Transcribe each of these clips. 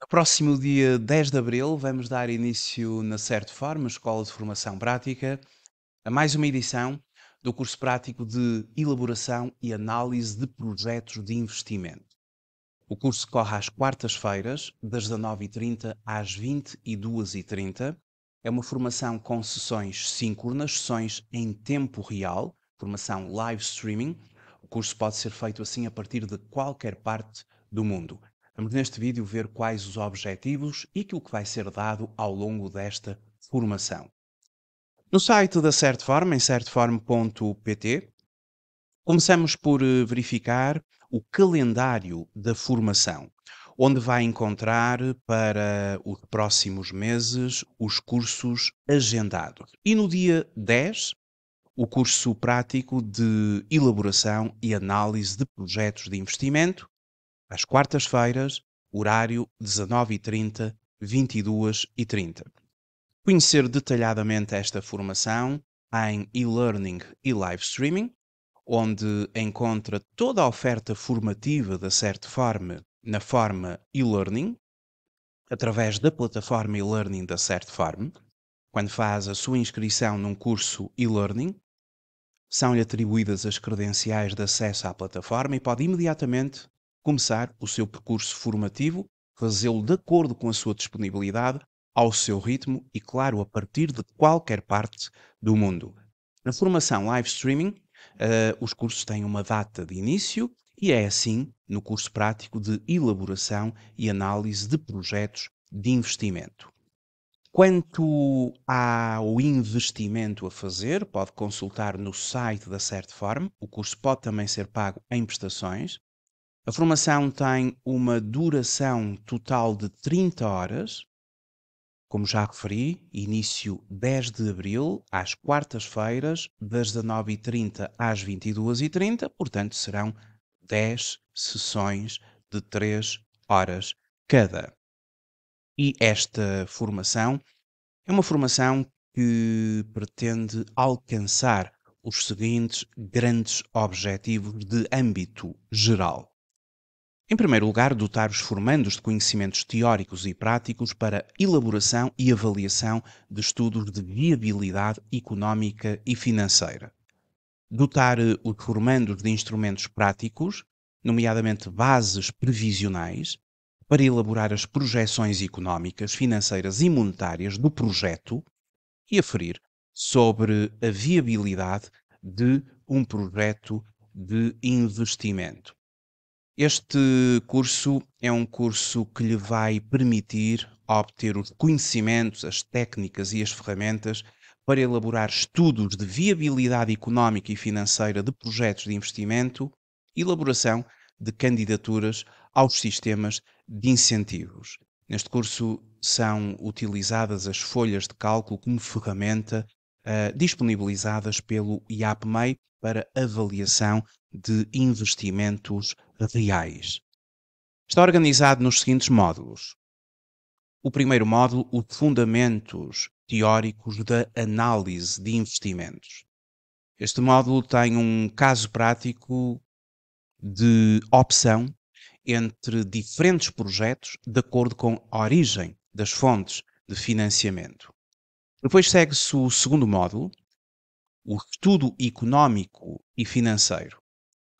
No próximo dia 10 de abril, vamos dar início na certa forma, Escola de Formação Prática, a mais uma edição do curso prático de Elaboração e Análise de Projetos de Investimento. O curso corre às quartas-feiras, das 19h30 às 22h30. É uma formação com sessões síncronas, sessões em tempo real, formação live streaming. O curso pode ser feito assim a partir de qualquer parte do mundo. Vamos neste vídeo ver quais os objetivos e aquilo que vai ser dado ao longo desta formação. No site da Certform, em certform.pt, começamos por eh, verificar o calendário da formação, onde vai encontrar para os próximos meses os cursos agendados. E no dia 10, o curso prático de elaboração e análise de projetos de investimento, às quartas-feiras, horário 19h30, 22h30. Conhecer detalhadamente esta formação em e-learning e live streaming, onde encontra toda a oferta formativa da Certform na forma e-learning, através da plataforma e-learning da Certform, quando faz a sua inscrição num curso e-learning, são-lhe atribuídas as credenciais de acesso à plataforma e pode imediatamente começar o seu percurso formativo, fazê-lo de acordo com a sua disponibilidade, ao seu ritmo e, claro, a partir de qualquer parte do mundo. Na formação live streaming, uh, os cursos têm uma data de início e é assim no curso prático de elaboração e análise de projetos de investimento. Quanto ao investimento a fazer, pode consultar no site da Certform. O curso pode também ser pago em prestações a formação tem uma duração total de 30 horas, como já referi, início 10 de abril, às quartas-feiras, das 19h30 às 22h30, portanto serão 10 sessões de 3 horas cada. E esta formação é uma formação que pretende alcançar os seguintes grandes objetivos de âmbito geral. Em primeiro lugar, dotar os formandos de conhecimentos teóricos e práticos para elaboração e avaliação de estudos de viabilidade económica e financeira. Dotar eh, os formandos de instrumentos práticos, nomeadamente bases previsionais, para elaborar as projeções económicas, financeiras e monetárias do projeto e aferir sobre a viabilidade de um projeto de investimento. Este curso é um curso que lhe vai permitir obter os conhecimentos, as técnicas e as ferramentas para elaborar estudos de viabilidade económica e financeira de projetos de investimento, elaboração de candidaturas aos sistemas de incentivos. Neste curso são utilizadas as folhas de cálculo como ferramenta eh, disponibilizadas pelo IAPMEI para avaliação de investimentos reais. Está organizado nos seguintes módulos. O primeiro módulo, os fundamentos teóricos da análise de investimentos. Este módulo tem um caso prático de opção entre diferentes projetos de acordo com a origem das fontes de financiamento. Depois segue-se o segundo módulo, o estudo económico e financeiro,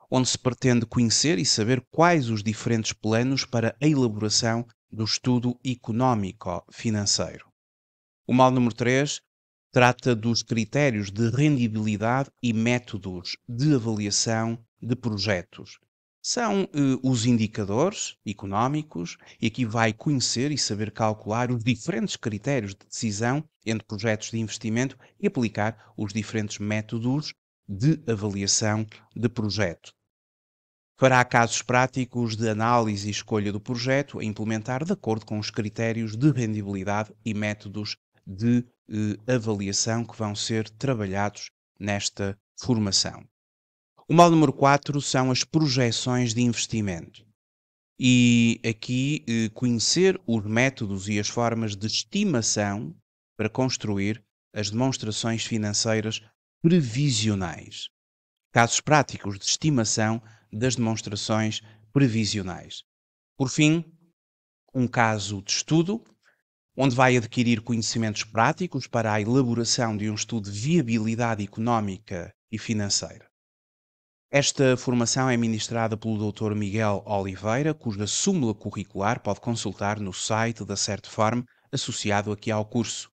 onde se pretende conhecer e saber quais os diferentes planos para a elaboração do estudo económico-financeiro. O módulo número 3 trata dos critérios de rendibilidade e métodos de avaliação de projetos, são uh, os indicadores económicos, e aqui vai conhecer e saber calcular os diferentes critérios de decisão entre projetos de investimento e aplicar os diferentes métodos de avaliação de projeto. Fará casos práticos de análise e escolha do projeto a implementar de acordo com os critérios de rendibilidade e métodos de eh, avaliação que vão ser trabalhados nesta formação. O mal número 4 são as projeções de investimento. E aqui eh, conhecer os métodos e as formas de estimação para construir as demonstrações financeiras previsionais. Casos práticos de estimação das demonstrações previsionais. Por fim, um caso de estudo, onde vai adquirir conhecimentos práticos para a elaboração de um estudo de viabilidade económica e financeira. Esta formação é ministrada pelo Dr. Miguel Oliveira, cuja súmula curricular pode consultar no site da Certfarm associado aqui ao curso.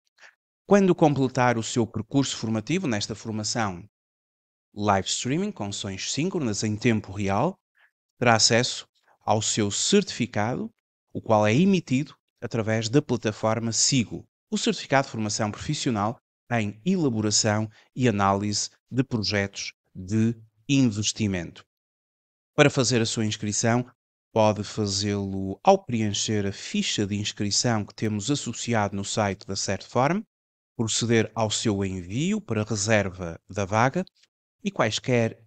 Quando completar o seu percurso formativo nesta formação live streaming com sessões síncronas em tempo real, terá acesso ao seu certificado, o qual é emitido através da plataforma SIGO, o Certificado de Formação Profissional em Elaboração e Análise de Projetos de investimento. Para fazer a sua inscrição, pode fazê-lo ao preencher a ficha de inscrição que temos associado no site da Certform, proceder ao seu envio para reserva da vaga e quaisquer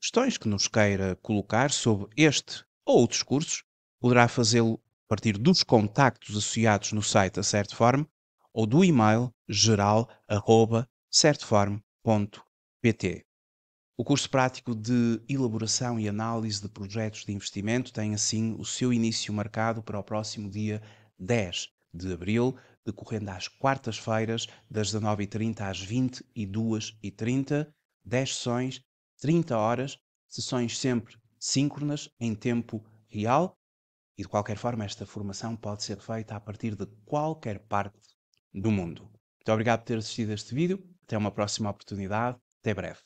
questões que nos queira colocar sobre este ou outros cursos, poderá fazê-lo a partir dos contactos associados no site da Certform ou do e-mail geral@certform.pt. O curso prático de elaboração e análise de projetos de investimento tem assim o seu início marcado para o próximo dia 10 de abril, decorrendo às quartas-feiras, das 19h30 às 22h30, 10 sessões, 30 horas, sessões sempre síncronas, em tempo real. E de qualquer forma, esta formação pode ser feita a partir de qualquer parte do mundo. Muito obrigado por ter assistido a este vídeo. Até uma próxima oportunidade. Até breve.